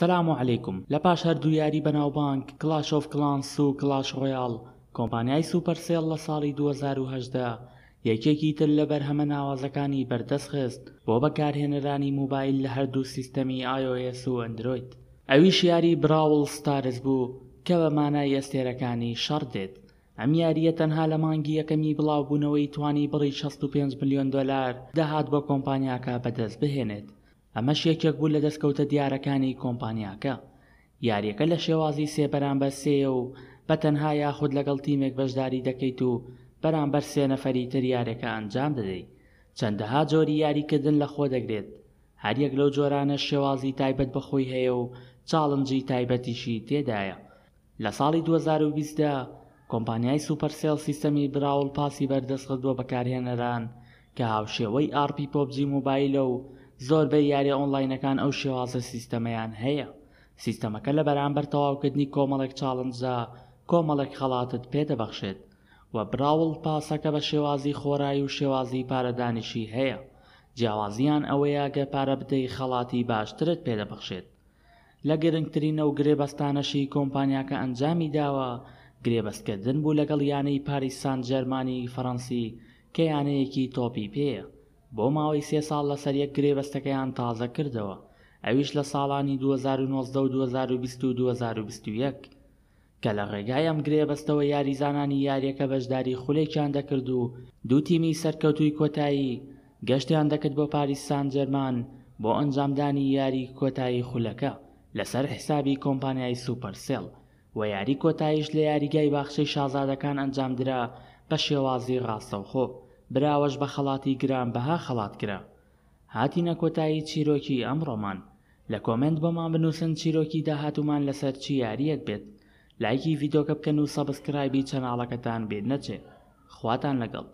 سلام و عیکم لە پاش هەردوو یاری بەناوبانک کلاشۆف کلانس و کلاش ڕۆیال کۆمپانیای سوپەرسێل لە ساڵی 2010 یەکێکی تر لە بەرهەمە ناوازەکانی بەردەست خست بۆ بەکارهێنەرانی موبایل لە هەردوو سیستەمی iOS و ئەندروید ئەویش یاری براول ستارز بوو کە بە مانای ئێستێرەکانی شەڕ دێت ئەم یاریە تەنها لە مانگی یەکەمی بڵاوبوونەوەی توانی بڕی 65 میلیۆن دلار دەهات بۆ کۆمپانیاکە بەدەست بهێنێت ئەمەش یەکێک بوو لە دەستکەوتە دیارەکانی کۆمپانیاکە یاریەکە لە شێوازی سێبەرامبەر سێە و بە تەنها یاخود لەگەڵ تیمێک بەشداری دەکەیت و بەرامبەر سێنەفەری تر یاریەکە ئەنجام دەدەیت چەندەها جۆری یاریکردن لە خۆ دەگرێت هەریەک لەو جۆرانە شێوازی تایبەت بەخۆی هەیە و چاڵنجی تایبەتیشی تێدایە لە ساڵی 2020دا کۆمپانیای سوپەرسێل سیستەمی براول پاسی بەردەستخت بۆ بەکارهێنەران کە هاوشێوەی ئارپی پۆبجی مۆبایلە و زۆربەی یاری ئۆنلاینەکان ئەو شێوازە سیستەمەیان هەیە سیستەمەکە لە بەرامبەر تەواوکردنی کۆمەڵێک چاڵنجا کۆمەڵێک خەڵاتت پێدەبەخشێت و براوڵ پاسەکە بە شێوازی خۆرایی و شێوازی پارەدانیشی هەیە جیاوازیان ئەوەیە گە پارە بدەی خەڵاتی باشترت پێدەبەخشێت لە گرنگترینە و گرێبەستانەشی کۆمپانیاکە ئەنجامی داوە گرێبەستکردن بوو لەگەڵ یانەی پاریسان جەرمانی فەڕەنسی کە یانەیەکی تۆپی پێەیە بۆ ماوەی سێ ساڵ لەسەر یەک گرێبەستەکەیان تازە کردەوە ئەویش لە ساڵانی 2019 و 2021 کە لە ڕێگای ئەم گرێبەستەوە یاریزانانی یاریەکە بەشداری خولێکیان دەکرد و دوو تیمی سەرکەوتوی کۆتایی گەشتیان دەکرد بۆ پاریسان جەرمان بۆ ئەنجامدانی یاری کۆتایی خولەکە لەسەر حسابی کۆمپانیای سوپەرسێڵ و یاری کۆتاییش لە یاریگای باخشەی شازادەکان ئەنجامدرا بە شێوازی ڕاستەوخۆ براوەش بە خەڵاتی گرانبەها خەڵاتکرا هاتینە کۆتایی چیرۆکی ئەم ڕۆمان لە کۆمنت بۆمان بنووسن چیرۆکی داهاتومان لەسەر چی یاریەک بێت لایکی ڤیددیۆکە بکەن و سەبسکرایبی چەناڵەکەتان بێت نەچێت خواتان لەگەڵ